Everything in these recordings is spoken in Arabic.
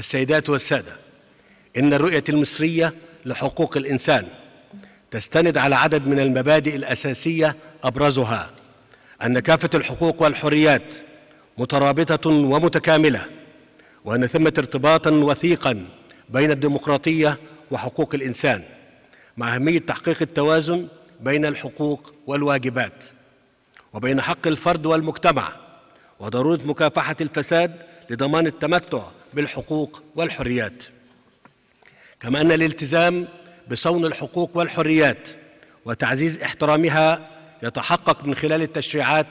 السيدات والسادة إن الرؤية المصرية لحقوق الإنسان تستند على عدد من المبادئ الأساسية أبرزها أن كافة الحقوق والحريات مترابطة ومتكاملة وأن ثمة ارتباطا وثيقا بين الديمقراطية وحقوق الإنسان مع أهمية تحقيق التوازن بين الحقوق والواجبات وبين حق الفرد والمجتمع وضرورة مكافحة الفساد لضمان التمتع بالحقوق والحريات كما ان الالتزام بصون الحقوق والحريات وتعزيز احترامها يتحقق من خلال التشريعات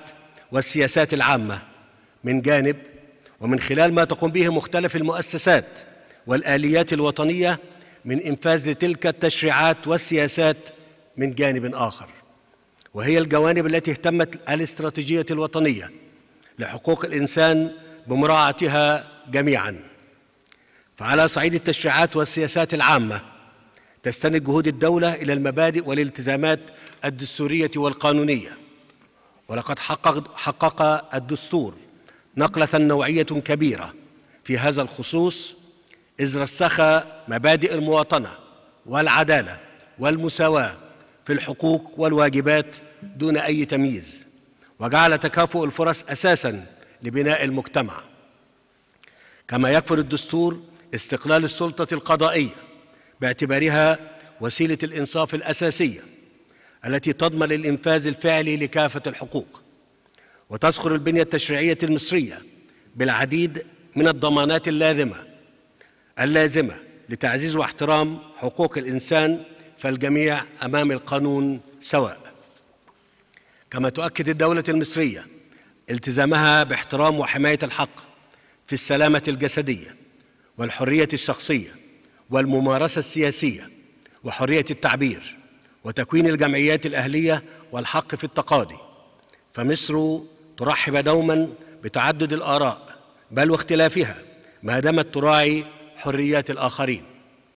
والسياسات العامه من جانب ومن خلال ما تقوم به مختلف المؤسسات والاليات الوطنيه من انفاذ تلك التشريعات والسياسات من جانب اخر وهي الجوانب التي اهتمت الاستراتيجيه الوطنيه لحقوق الانسان بمراعاتها جميعا فعلى صعيد التشريعات والسياسات العامة تستند جهود الدولة إلى المبادئ والالتزامات الدستورية والقانونية ولقد حقق, حقق الدستور نقلة نوعية كبيرة في هذا الخصوص إذ رسخ مبادئ المواطنة والعدالة والمساواة في الحقوق والواجبات دون أي تمييز وجعل تكافؤ الفرص أساساً لبناء المجتمع كما يكفل الدستور استقلال السلطه القضائيه باعتبارها وسيله الانصاف الاساسيه التي تضمن الانفاذ الفعلي لكافه الحقوق وتذكر البنيه التشريعيه المصريه بالعديد من الضمانات اللازمه اللازمه لتعزيز واحترام حقوق الانسان فالجميع امام القانون سواء كما تؤكد الدوله المصريه التزامها باحترام وحمايه الحق في السلامه الجسديه والحرية الشخصية والممارسة السياسية وحرية التعبير وتكوين الجمعيات الأهلية والحق في التقاضي فمصر ترحب دوما بتعدد الآراء بل واختلافها ما دامت تراعي حريات الآخرين